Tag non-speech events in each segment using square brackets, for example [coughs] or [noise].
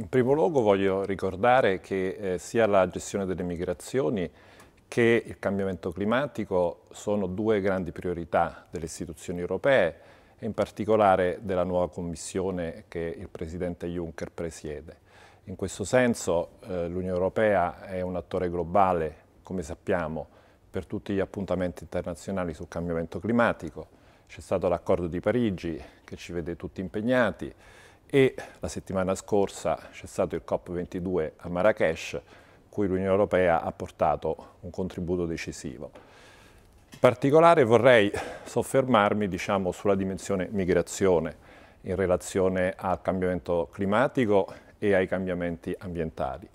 in primo luogo voglio ricordare che eh, sia la gestione delle migrazioni che il cambiamento climatico sono due grandi priorità delle istituzioni europee e in particolare della nuova Commissione che il Presidente Juncker presiede. In questo senso eh, l'Unione Europea è un attore globale, come sappiamo, per tutti gli appuntamenti internazionali sul cambiamento climatico. C'è stato l'accordo di Parigi che ci vede tutti impegnati, e la settimana scorsa c'è stato il COP22 a Marrakesh, cui l'Unione Europea ha portato un contributo decisivo. In particolare vorrei soffermarmi diciamo, sulla dimensione migrazione in relazione al cambiamento climatico e ai cambiamenti ambientali.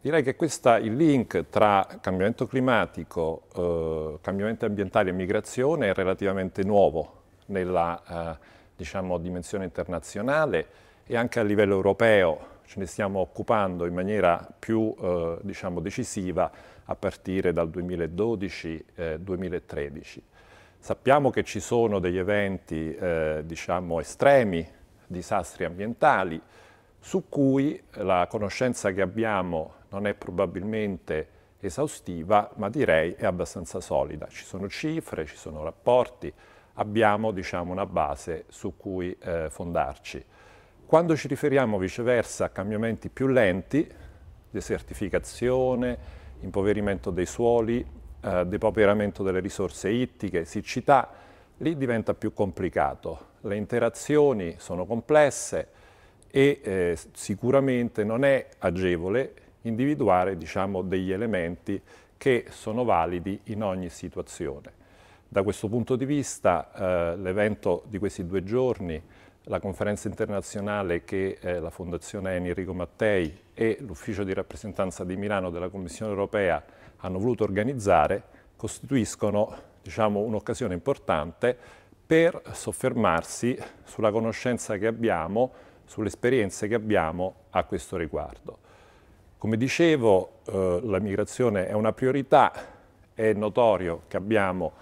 Direi che questa, il link tra cambiamento climatico, eh, cambiamenti ambientali e migrazione è relativamente nuovo nella eh, diciamo, dimensione internazionale e anche a livello europeo ce ne stiamo occupando in maniera più eh, diciamo, decisiva a partire dal 2012-2013. Eh, Sappiamo che ci sono degli eventi eh, diciamo, estremi, disastri ambientali, su cui la conoscenza che abbiamo non è probabilmente esaustiva, ma direi è abbastanza solida. Ci sono cifre, ci sono rapporti, abbiamo diciamo, una base su cui eh, fondarci. Quando ci riferiamo viceversa a cambiamenti più lenti, desertificazione, impoverimento dei suoli, eh, depauperamento delle risorse ittiche, siccità, lì diventa più complicato. Le interazioni sono complesse e eh, sicuramente non è agevole individuare diciamo, degli elementi che sono validi in ogni situazione. Da questo punto di vista eh, l'evento di questi due giorni, la conferenza internazionale che eh, la Fondazione Enrico Mattei e l'Ufficio di rappresentanza di Milano della Commissione europea hanno voluto organizzare, costituiscono diciamo, un'occasione importante per soffermarsi sulla conoscenza che abbiamo, sulle esperienze che abbiamo a questo riguardo. Come dicevo, eh, la migrazione è una priorità, è notorio che abbiamo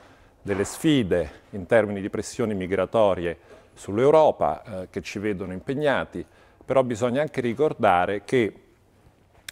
delle sfide in termini di pressioni migratorie sull'Europa eh, che ci vedono impegnati, però bisogna anche ricordare che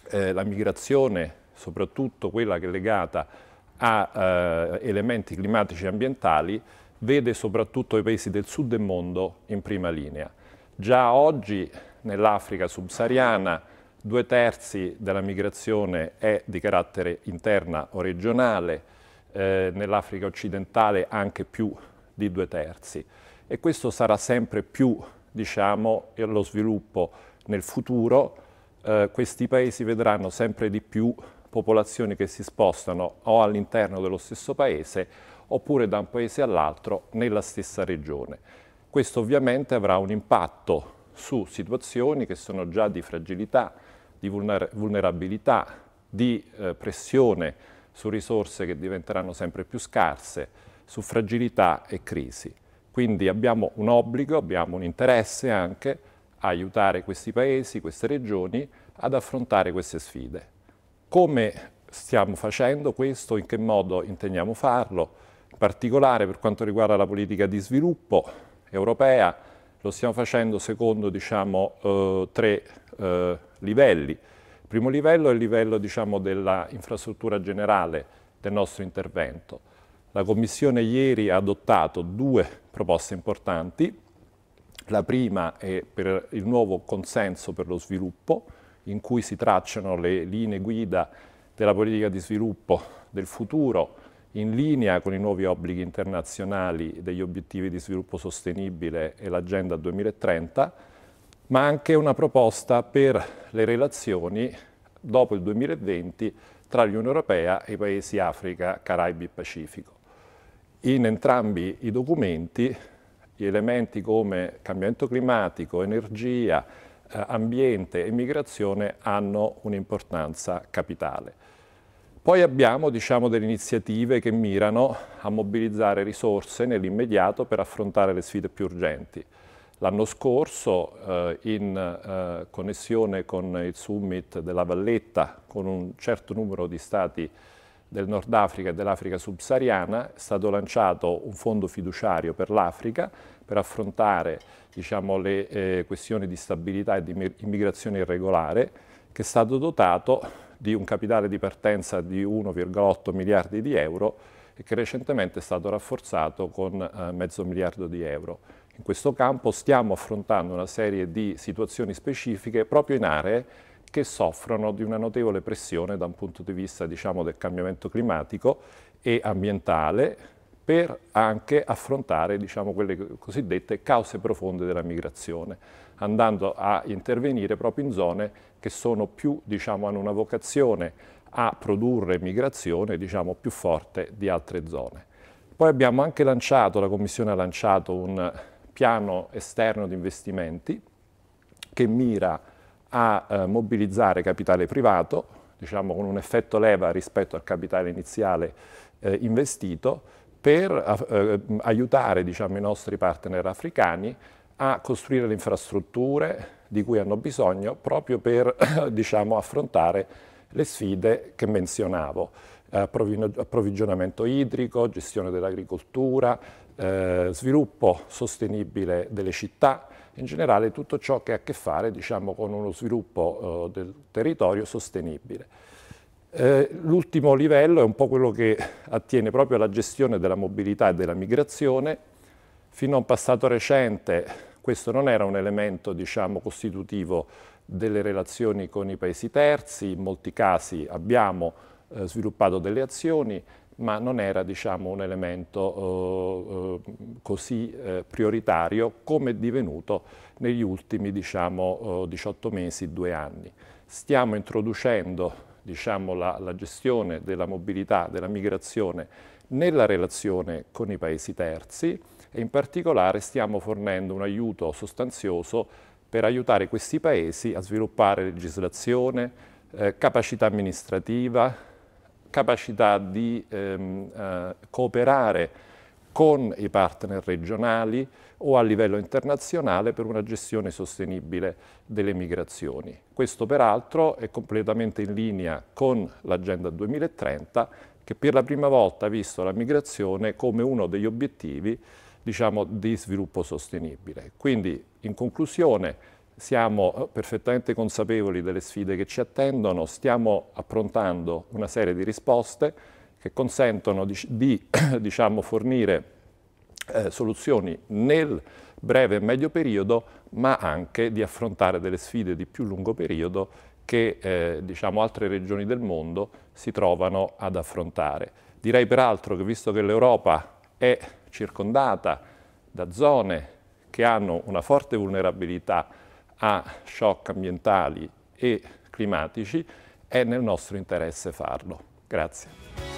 eh, la migrazione, soprattutto quella che è legata a eh, elementi climatici e ambientali, vede soprattutto i paesi del sud del mondo in prima linea. Già oggi nell'Africa subsahariana due terzi della migrazione è di carattere interna o regionale, eh, nell'Africa occidentale anche più di due terzi. E questo sarà sempre più, diciamo, lo sviluppo nel futuro. Eh, questi paesi vedranno sempre di più popolazioni che si spostano o all'interno dello stesso paese oppure da un paese all'altro nella stessa regione. Questo ovviamente avrà un impatto su situazioni che sono già di fragilità, di vulnerabilità, di eh, pressione su risorse che diventeranno sempre più scarse, su fragilità e crisi. Quindi abbiamo un obbligo, abbiamo un interesse anche a aiutare questi paesi, queste regioni ad affrontare queste sfide. Come stiamo facendo questo, in che modo intendiamo farlo, in particolare per quanto riguarda la politica di sviluppo europea, lo stiamo facendo secondo diciamo, eh, tre eh, livelli primo livello è il livello diciamo, dell'infrastruttura generale del nostro intervento. La Commissione ieri ha adottato due proposte importanti. La prima è per il nuovo consenso per lo sviluppo, in cui si tracciano le linee guida della politica di sviluppo del futuro in linea con i nuovi obblighi internazionali degli obiettivi di sviluppo sostenibile e l'agenda 2030 ma anche una proposta per le relazioni dopo il 2020 tra l'Unione Europea e i paesi Africa, Caraibi e Pacifico. In entrambi i documenti gli elementi come cambiamento climatico, energia, eh, ambiente e migrazione hanno un'importanza capitale. Poi abbiamo diciamo, delle iniziative che mirano a mobilizzare risorse nell'immediato per affrontare le sfide più urgenti. L'anno scorso, eh, in eh, connessione con il summit della Valletta, con un certo numero di stati del Nord Africa e dell'Africa subsahariana, è stato lanciato un fondo fiduciario per l'Africa per affrontare diciamo, le eh, questioni di stabilità e di immigrazione irregolare, che è stato dotato di un capitale di partenza di 1,8 miliardi di euro e che recentemente è stato rafforzato con eh, mezzo miliardo di euro. In questo campo stiamo affrontando una serie di situazioni specifiche proprio in aree che soffrono di una notevole pressione da un punto di vista diciamo, del cambiamento climatico e ambientale per anche affrontare diciamo, quelle cosiddette cause profonde della migrazione, andando a intervenire proprio in zone che sono più, diciamo, hanno una vocazione a produrre migrazione diciamo, più forte di altre zone. Poi abbiamo anche lanciato, la Commissione ha lanciato un piano esterno di investimenti che mira a eh, mobilizzare capitale privato, diciamo con un effetto leva rispetto al capitale iniziale eh, investito, per eh, eh aiutare diciamo, i nostri partner africani a costruire le infrastrutture di cui hanno bisogno proprio per [coughs] diciamo, affrontare le sfide che menzionavo approvvigionamento idrico, gestione dell'agricoltura, eh, sviluppo sostenibile delle città, in generale tutto ciò che ha a che fare diciamo, con uno sviluppo eh, del territorio sostenibile. Eh, L'ultimo livello è un po' quello che attiene proprio alla gestione della mobilità e della migrazione. Fino a un passato recente questo non era un elemento diciamo, costitutivo delle relazioni con i paesi terzi, in molti casi abbiamo eh, sviluppato delle azioni, ma non era diciamo, un elemento eh, eh così eh, prioritario come è divenuto negli ultimi diciamo, 18 eh, mesi, due anni. Stiamo introducendo diciamo, la, la gestione della mobilità, della migrazione nella relazione con i paesi terzi e in particolare stiamo fornendo un aiuto sostanzioso per aiutare questi paesi a sviluppare legislazione, eh, capacità amministrativa, capacità di ehm, eh, cooperare con i partner regionali o a livello internazionale per una gestione sostenibile delle migrazioni. Questo peraltro è completamente in linea con l'Agenda 2030 che per la prima volta ha visto la migrazione come uno degli obiettivi diciamo, di sviluppo sostenibile. Quindi in conclusione siamo eh, perfettamente consapevoli delle sfide che ci attendono, stiamo approntando una serie di risposte che consentono di, di [clears throat] diciamo, fornire eh, soluzioni nel breve e medio periodo, ma anche di affrontare delle sfide di più lungo periodo che eh, diciamo, altre regioni del mondo si trovano ad affrontare. Direi peraltro che visto che l'Europa è circondata da zone che hanno una forte vulnerabilità a shock ambientali e climatici, è nel nostro interesse farlo. Grazie.